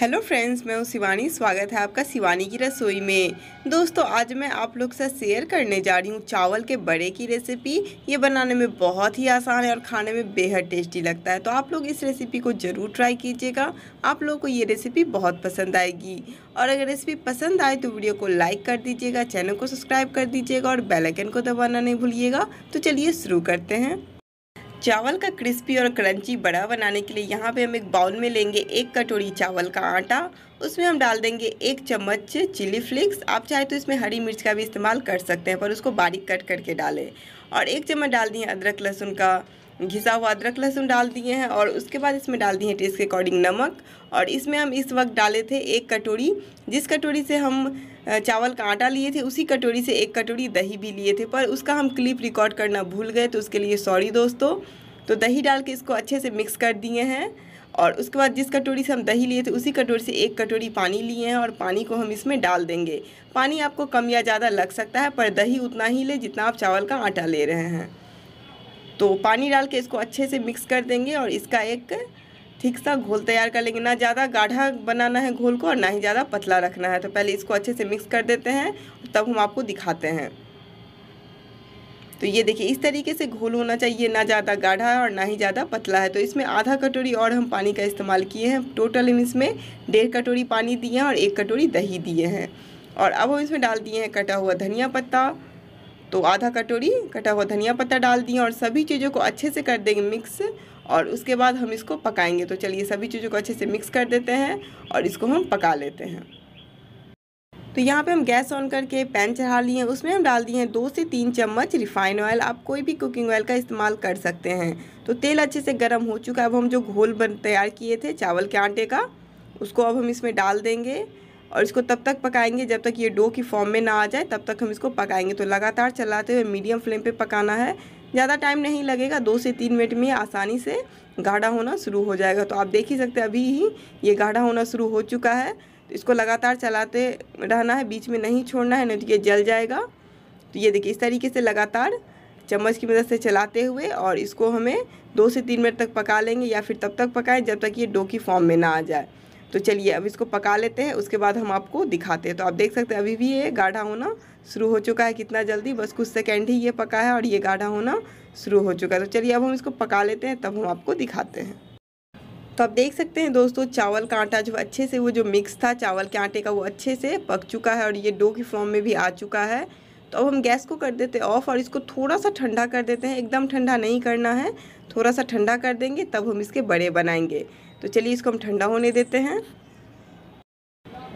hello friends मैं हूँ शिवानी स्वागत है आपका शिवानी की रसोई में दोस्तों आज मैं आप लोग से शेयर करने जा रही हूँ चावल के बड़े की रेसिपी ये बनाने में बहुत ही आसान है और खाने में बेहद टेस्टी लगता है तो आप लोग इस रेसिपी को ज़रूर ट्राई कीजिएगा आप लोगों को ये रेसिपी बहुत पसंद आएगी और अगर रेसिपी पसंद आए तो वीडियो को लाइक कर दीजिएगा चैनल को सब्सक्राइब कर दीजिएगा और बेलाइकन को दबाना नहीं भूलिएगा तो चलिए शुरू करते हैं चावल का क्रिस्पी और क्रंची बड़ा बनाने के लिए यहाँ पे हम एक बाउल में लेंगे एक कटोरी चावल का आटा उसमें हम डाल देंगे एक चम्मच चिली फ्लेक्स आप चाहे तो इसमें हरी मिर्च का भी इस्तेमाल कर सकते हैं पर उसको बारीक कट करके डालें और एक चम्मच डाल दिए अदरक लहसुन का घिसा हुआ अदरक लहसुन डाल दिए हैं और उसके बाद इसमें डाल दिए हैं टेस्ट के अकॉर्डिंग नमक और इसमें हम इस वक्त डाले थे एक कटोरी जिस कटोरी से हम चावल का आटा लिए थे उसी कटोरी से एक कटोरी दही भी लिए थे पर उसका हम क्लिप रिकॉर्ड करना भूल गए तो उसके लिए सॉरी दोस्तों तो दही डाल के इसको अच्छे से मिक्स कर दिए हैं और उसके बाद जिस कटोरी से हम दही लिए थे उसी कटोरी से एक कटोरी पानी लिए हैं और पानी को हम इसमें डाल देंगे पानी आपको कम या ज़्यादा लग सकता है पर दही उतना ही ले जितना आप चावल का आटा ले रहे हैं तो पानी डाल के इसको अच्छे से मिक्स कर देंगे और इसका एक ठीक सा घोल तैयार कर लेंगे ना ज़्यादा गाढ़ा बनाना है घोल को और ना ही ज़्यादा पतला रखना है तो पहले इसको अच्छे से मिक्स कर देते हैं तब हम आपको दिखाते हैं तो ये देखिए इस तरीके से घोल होना चाहिए ना ज़्यादा गाढ़ा है और ना ही ज़्यादा पतला है तो इसमें आधा कटोरी और हम पानी का इस्तेमाल किए हैं टोटल हम इसमें डेढ़ कटोरी पानी दिए हैं और एक कटोरी दही दिए हैं और अब हम इसमें डाल दिए हैं कटा हुआ धनिया पत्ता तो आधा कटोरी कटा हुआ धनिया पत्ता डाल दिए और सभी चीज़ों को अच्छे से कर देंगे मिक्स और उसके बाद हम इसको पकाएंगे तो चलिए सभी चीज़ों को अच्छे से मिक्स कर देते हैं और इसको हम पका लेते हैं तो यहाँ पे हम गैस ऑन करके पैन चढ़ा लिए उसमें हम डाल दिए हैं दो से तीन चम्मच रिफाइन ऑयल आप कोई भी कुकिंग ऑयल का इस्तेमाल कर सकते हैं तो तेल अच्छे से गर्म हो चुका है अब हम जो घोल बन तैयार किए थे चावल के आटे का उसको अब हम इसमें डाल देंगे और इसको तब तक पकाएंगे जब तक ये डो की फॉर्म में ना आ जाए तब तक हम इसको पकाएंगे तो लगातार चलाते हुए मीडियम फ्लेम पे पकाना है ज़्यादा टाइम नहीं लगेगा दो से तीन मिनट में आसानी से गाढ़ा होना शुरू हो जाएगा तो आप देख ही सकते हैं अभी ही ये गाढ़ा होना शुरू हो चुका है तो इसको लगातार चलाते रहना है बीच में नहीं छोड़ना है नहीं तो ये जल जाएगा तो ये देखिए इस तरीके से लगातार चम्मच की मदद से चलाते हुए और इसको हमें दो से तीन मिनट तक पका लेंगे या फिर तब तक पकाएं जब तक ये डो की फॉर्म में ना आ जाए तो चलिए अब इसको पका लेते हैं उसके बाद हम आपको दिखाते हैं तो आप देख सकते हैं अभी भी ये गाढ़ा होना शुरू हो चुका है कितना जल्दी बस कुछ सेकेंड ही ये पका है और ये गाढ़ा होना शुरू हो चुका है तो चलिए अब हम इसको पका लेते हैं तब हम आपको दिखाते हैं तो आप देख सकते हैं दोस्तों चावल का आटा जो अच्छे से वो जो मिक्स था चावल के आटे का वो अच्छे से पक चुका है और ये डो की फॉर्म में भी आ चुका है तो अब हम गैस को कर देते हैं ऑफ़ और इसको थोड़ा सा ठंडा कर देते हैं एकदम ठंडा नहीं करना है थोड़ा सा ठंडा कर देंगे तब हम इसके बड़े बनाएंगे तो चलिए इसको हम ठंडा होने देते हैं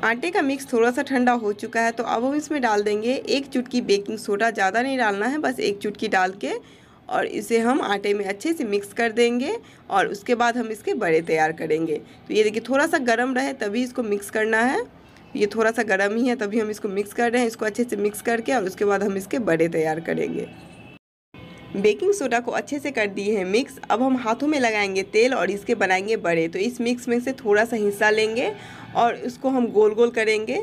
आटे का मिक्स थोड़ा सा ठंडा हो चुका है तो अब हम इसमें डाल देंगे एक चुटकी बेकिंग सोडा ज़्यादा नहीं डालना है बस एक चुटकी डाल के और इसे हम आटे में अच्छे से मिक्स कर देंगे और उसके बाद हम इसके बड़े तैयार करेंगे तो ये देखिए थोड़ा सा गर्म रहे तभी इसको मिक्स करना है ये थोड़ा सा गर्म ही है तभी हम इसको मिक्स कर रहे हैं इसको अच्छे से मिक्स करके और उसके बाद हम इसके बड़े तैयार करेंगे बेकिंग सोडा को अच्छे से कर दिए हैं मिक्स अब हम हाथों में लगाएंगे तेल और इसके बनाएंगे बड़े तो इस मिक्स में से थोड़ा सा हिस्सा लेंगे और इसको हम गोल गोल करेंगे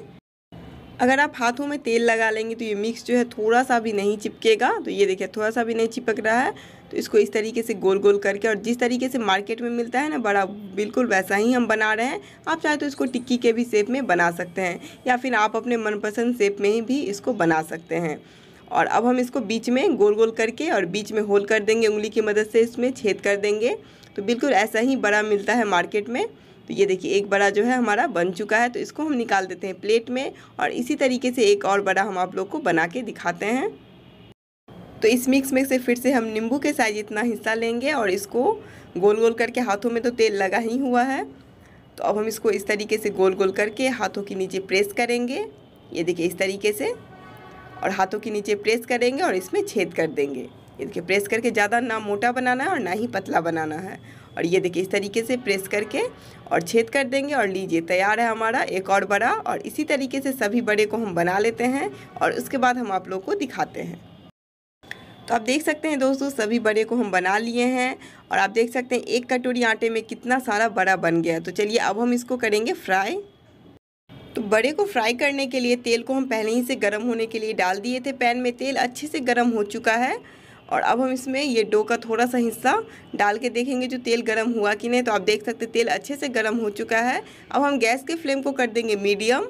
अगर आप हाथों में तेल लगा लेंगे तो ये मिक्स जो है थोड़ा सा भी नहीं चिपकेगा तो ये देखिए थोड़ा सा भी नहीं चिपक रहा है तो इसको इस तरीके से गोल गोल करके और जिस तरीके से मार्केट में मिलता है ना बड़ा बिल्कुल वैसा ही हम बना रहे हैं आप चाहे तो इसको टिक्की के भी शेप में बना सकते हैं या फिर आप अपने मनपसंद शेप में ही भी इसको बना सकते हैं और अब हम इसको बीच में गोल गोल करके और बीच में होल कर देंगे उंगली की मदद से इसमें छेद कर देंगे तो बिल्कुल ऐसा ही बड़ा मिलता है मार्केट में तो ये देखिए एक बड़ा जो है हमारा बन चुका है तो इसको हम निकाल देते हैं प्लेट में और इसी तरीके से एक और बड़ा हम आप लोग को बना के दिखाते हैं तो इस मिक्स में से फिर से हम नींबू के साइज इतना हिस्सा लेंगे और इसको गोल गोल करके हाथों में तो तेल लगा ही हुआ है तो अब हम इसको इस तरीके से गोल गोल करके हाथों के नीचे प्रेस करेंगे ये देखिए इस तरीके से और हाथों के नीचे प्रेस करेंगे और इसमें छेद कर देंगे इनके प्रेस करके ज़्यादा ना मोटा बनाना है और ना ही पतला बनाना है और ये देखिए इस तरीके से प्रेस करके और छेद कर देंगे और लीजिए तैयार है हमारा एक और बड़ा और इसी तरीके से सभी बड़े को हम बना लेते हैं और उसके बाद हम आप लोग को दिखाते हैं तो आप देख सकते हैं दोस्तों सभी बड़े को हम बना लिए हैं और आप देख सकते हैं एक कटोरी आटे में कितना सारा बड़ा बन गया तो चलिए अब हम इसको करेंगे फ्राई तो बड़े को फ्राई करने के लिए तेल को हम पहले ही से गर्म होने के लिए डाल दिए थे पैन में तेल अच्छे से गर्म हो चुका है और अब हम इसमें ये डो का थोड़ा सा हिस्सा डाल के देखेंगे जो तेल गर्म हुआ कि नहीं तो आप देख सकते तेल अच्छे से गर्म हो चुका है अब हम गैस के फ्लेम को कर देंगे मीडियम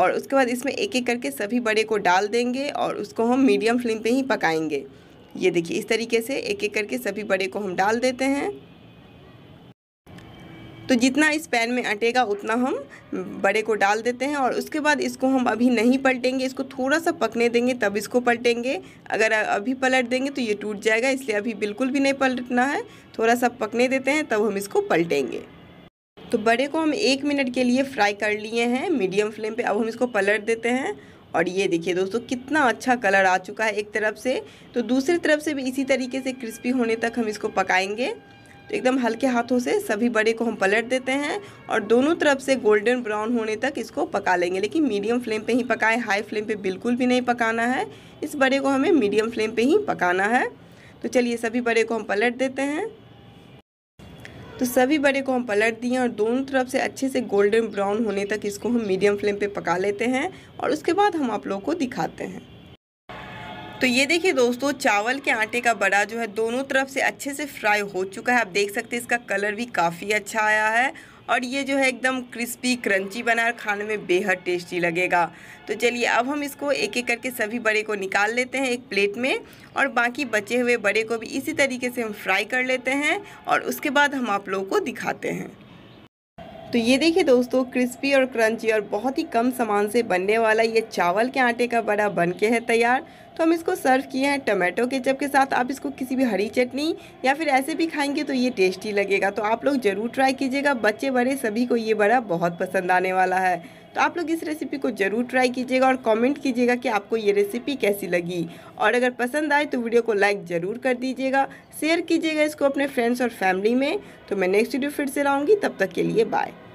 और उसके बाद इसमें एक एक करके सभी बड़े को डाल देंगे और उसको हम मीडियम फ्लेम पे ही पकाएंगे ये देखिए इस तरीके से एक एक करके सभी बड़े को हम डाल देते हैं तो जितना इस पैन में अटेगा उतना हम बड़े को डाल देते हैं और उसके बाद इसको हम अभी नहीं पलटेंगे इसको थोड़ा सा पकने देंगे तब इसको पलटेंगे अगर अभी पलट देंगे तो ये टूट जाएगा इसलिए अभी बिल्कुल भी नहीं पलटना है थोड़ा सा पकने देते हैं तब हम इसको पलटेंगे तो बड़े को हम एक मिनट के लिए फ्राई कर लिए हैं मीडियम फ्लेम पे अब हम इसको पलट देते हैं और ये देखिए दोस्तों कितना अच्छा कलर आ चुका है एक तरफ से तो दूसरी तरफ से भी इसी तरीके से क्रिस्पी होने तक हम इसको पकाएंगे तो एकदम हल्के हाथों से सभी बड़े को हम पलट देते हैं और दोनों तरफ से गोल्डन ब्राउन होने तक इसको पका लेंगे लेकिन मीडियम फ्लेम पे ही पकाएं हाई फ्लेम पे बिल्कुल भी नहीं पकाना है इस बड़े को हमें मीडियम फ्लेम पे ही पकाना है तो चलिए सभी बड़े को हम पलट देते हैं तो सभी बड़े को हम पलट दिए और दोनों तरफ से अच्छे से गोल्डन ब्राउन होने तक इसको हम मीडियम फ्लेम पर पका लेते हैं और उसके बाद हम आप लोगों को दिखाते हैं तो ये देखिए दोस्तों चावल के आटे का बड़ा जो है दोनों तरफ से अच्छे से फ्राई हो चुका है आप देख सकते हैं इसका कलर भी काफ़ी अच्छा आया है और ये जो है एकदम क्रिस्पी क्रंची बना और खाने में बेहद टेस्टी लगेगा तो चलिए अब हम इसको एक एक करके सभी बड़े को निकाल लेते हैं एक प्लेट में और बाकी बचे हुए बड़े को भी इसी तरीके से हम फ्राई कर लेते हैं और उसके बाद हम आप लोगों को दिखाते हैं तो ये देखिए दोस्तों क्रिस्पी और क्रंची और बहुत ही कम सामान से बनने वाला ये चावल के आटे का बड़ा बन के है तैयार तो हम इसको सर्व किए हैं टमाटो केचप के साथ आप इसको किसी भी हरी चटनी या फिर ऐसे भी खाएंगे तो ये टेस्टी लगेगा तो आप लोग ज़रूर ट्राई कीजिएगा बच्चे बड़े सभी को ये बड़ा बहुत पसंद आने वाला है तो आप लोग इस रेसिपी को ज़रूर ट्राई कीजिएगा और कमेंट कीजिएगा कि आपको ये रेसिपी कैसी लगी और अगर पसंद आए तो वीडियो को लाइक ज़रूर कर दीजिएगा शेयर कीजिएगा इसको अपने फ्रेंड्स और फैमिली में तो मैं नेक्स्ट वीडियो फिर से लाऊँगी तब तक के लिए बाय